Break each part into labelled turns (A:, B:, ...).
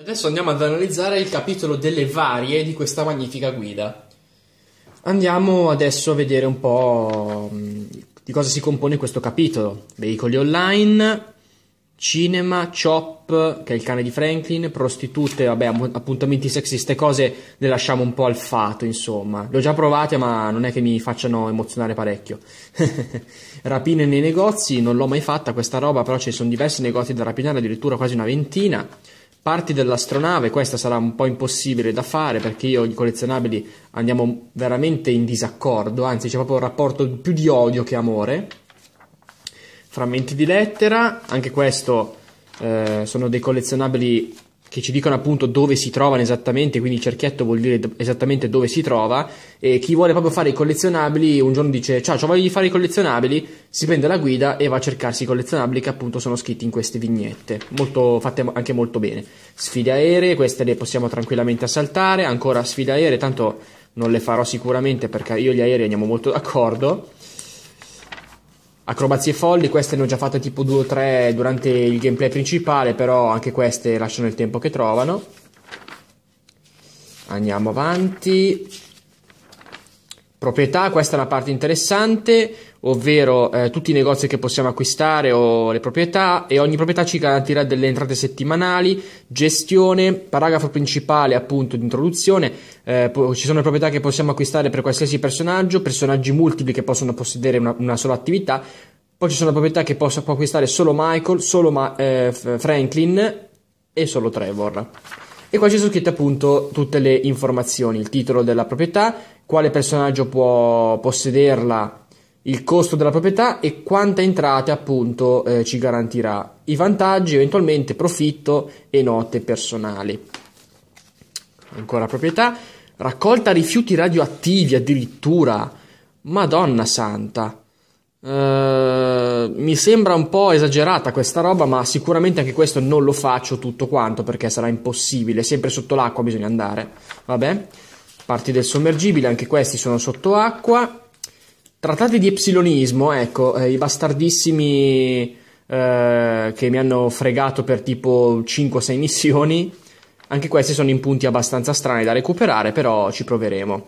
A: Adesso andiamo ad analizzare il capitolo delle varie di questa magnifica guida. Andiamo adesso a vedere un po' di cosa si compone questo capitolo. Veicoli online, cinema, chop, che è il cane di Franklin, prostitute, vabbè, appuntamenti sexy, queste cose le lasciamo un po' al fato, insomma. Le ho già provate, ma non è che mi facciano emozionare parecchio. Rapine nei negozi, non l'ho mai fatta questa roba, però ci sono diversi negozi da rapinare, addirittura quasi una ventina parti dell'astronave, questa sarà un po' impossibile da fare perché io e i collezionabili andiamo veramente in disaccordo, anzi c'è proprio un rapporto più di odio che amore. Frammenti di lettera, anche questo eh, sono dei collezionabili che ci dicono appunto dove si trovano esattamente, quindi il cerchietto vuol dire do- esattamente dove si trova, e chi vuole proprio fare i collezionabili un giorno dice ciao, ho voglia fare i collezionabili, si prende la guida e va a cercarsi i collezionabili che appunto sono scritti in queste vignette, molto, fatte anche molto bene. Sfide aeree, queste le possiamo tranquillamente assaltare, ancora sfide aeree, tanto non le farò sicuramente perché io e gli aerei andiamo molto d'accordo acrobazie folli, queste ne ho già fatte tipo 2 o 3 durante il gameplay principale, però anche queste lasciano il tempo che trovano. Andiamo avanti. Proprietà, questa è una parte interessante ovvero eh, tutti i negozi che possiamo acquistare o le proprietà e ogni proprietà ci garantirà delle entrate settimanali, gestione, paragrafo principale appunto di introduzione, eh, po- ci sono le proprietà che possiamo acquistare per qualsiasi personaggio, personaggi multipli che possono possedere una, una sola attività, poi ci sono proprietà che possa, può acquistare solo Michael, solo Ma- eh, Franklin e solo Trevor. E qua ci sono scritte appunto tutte le informazioni, il titolo della proprietà, quale personaggio può possederla il costo della proprietà e quante entrate appunto eh, ci garantirà, i vantaggi eventualmente profitto e note personali. Ancora proprietà, raccolta rifiuti radioattivi addirittura, Madonna santa. Uh, mi sembra un po' esagerata questa roba, ma sicuramente anche questo non lo faccio tutto quanto perché sarà impossibile. Sempre sotto l'acqua bisogna andare. Vabbè, parti del sommergibile, anche questi sono sotto acqua. Trattati di epsilonismo, ecco, eh, i bastardissimi eh, che mi hanno fregato per tipo 5-6 missioni, anche questi sono in punti abbastanza strani da recuperare, però ci proveremo.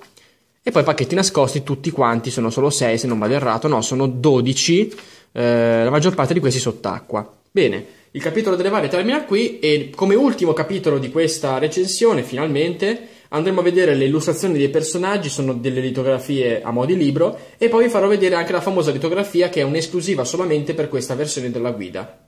A: E poi pacchetti nascosti, tutti quanti, sono solo 6 se non vado errato, no, sono 12, eh, la maggior parte di questi sott'acqua. Bene, il capitolo delle varie termina qui e come ultimo capitolo di questa recensione, finalmente, Andremo a vedere le illustrazioni dei personaggi, sono delle litografie a mo' di libro, e poi vi farò vedere anche la famosa litografia che è un'esclusiva solamente per questa versione della guida.